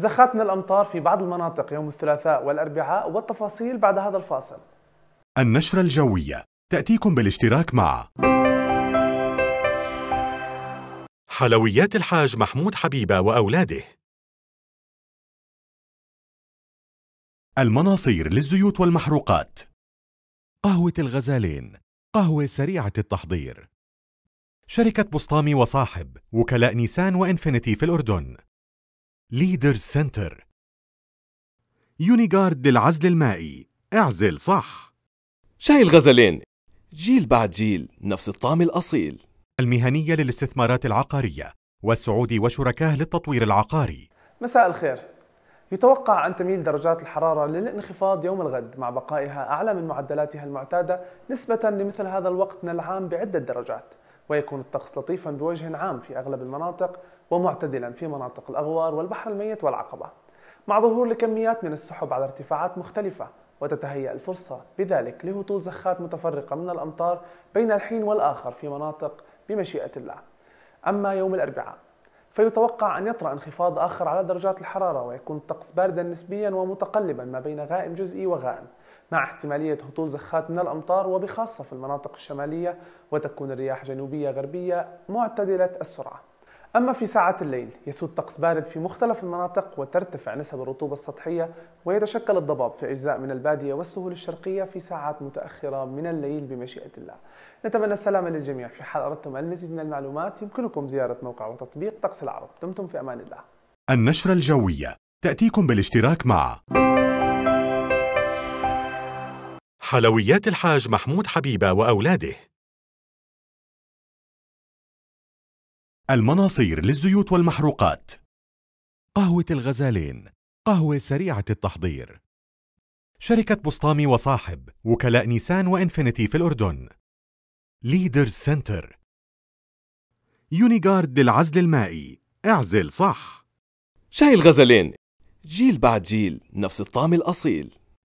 زخات من الأمطار في بعض المناطق يوم الثلاثاء والأربعاء والتفاصيل بعد هذا الفاصل النشرة الجوية تأتيكم بالاشتراك مع حلويات الحاج محمود حبيبة وأولاده المناصير للزيوت والمحروقات قهوة الغزالين قهوة سريعة التحضير شركة بسطامي وصاحب وكلاء نيسان وإنفينيتي في الأردن ليدر سنتر يونيغارد للعزل المائي اعزل صح شاي الغزلين جيل بعد جيل نفس الطعم الأصيل المهنية للاستثمارات العقارية والسعودي وشركاه للتطوير العقاري مساء الخير يتوقع أن تميل درجات الحرارة للانخفاض يوم الغد مع بقائها أعلى من معدلاتها المعتادة نسبة لمثل هذا الوقت من العام بعدة درجات ويكون الطقس لطيفا بوجه عام في أغلب المناطق ومعتدلا في مناطق الأغوار والبحر الميت والعقبة مع ظهور لكميات من السحب على ارتفاعات مختلفة وتتهيأ الفرصة بذلك لهطول زخات متفرقة من الأمطار بين الحين والآخر في مناطق بمشيئة الله أما يوم الأربعاء فيتوقع أن يطرأ انخفاض آخر على درجات الحرارة ويكون الطقس باردا نسبيا ومتقلبا ما بين غائم جزئي وغائم مع احتمالية هطول زخات من الأمطار وبخاصة في المناطق الشمالية وتكون الرياح جنوبية غربية معتدلة السرعة أما في ساعات الليل يسود طقس بارد في مختلف المناطق وترتفع نسب الرطوبة السطحية ويتشكل الضباب في أجزاء من البادية والسهول الشرقية في ساعات متأخرة من الليل بمشيئة الله نتمنى السلامة للجميع في حال أردتم المزيد من المعلومات يمكنكم زيارة موقع وتطبيق طقس العرب دمتم في أمان الله النشرة الجوية تأتيكم بالاشتراك مع حلويات الحاج محمود حبيبة وأولاده المناصير للزيوت والمحروقات قهوة الغزالين قهوة سريعة التحضير شركة بسطامي وصاحب وكلاء نيسان وإنفينيتي في الأردن ليدرز سنتر يونيغارد للعزل المائي اعزل صح شاي الغزلين جيل بعد جيل نفس الطعم الأصيل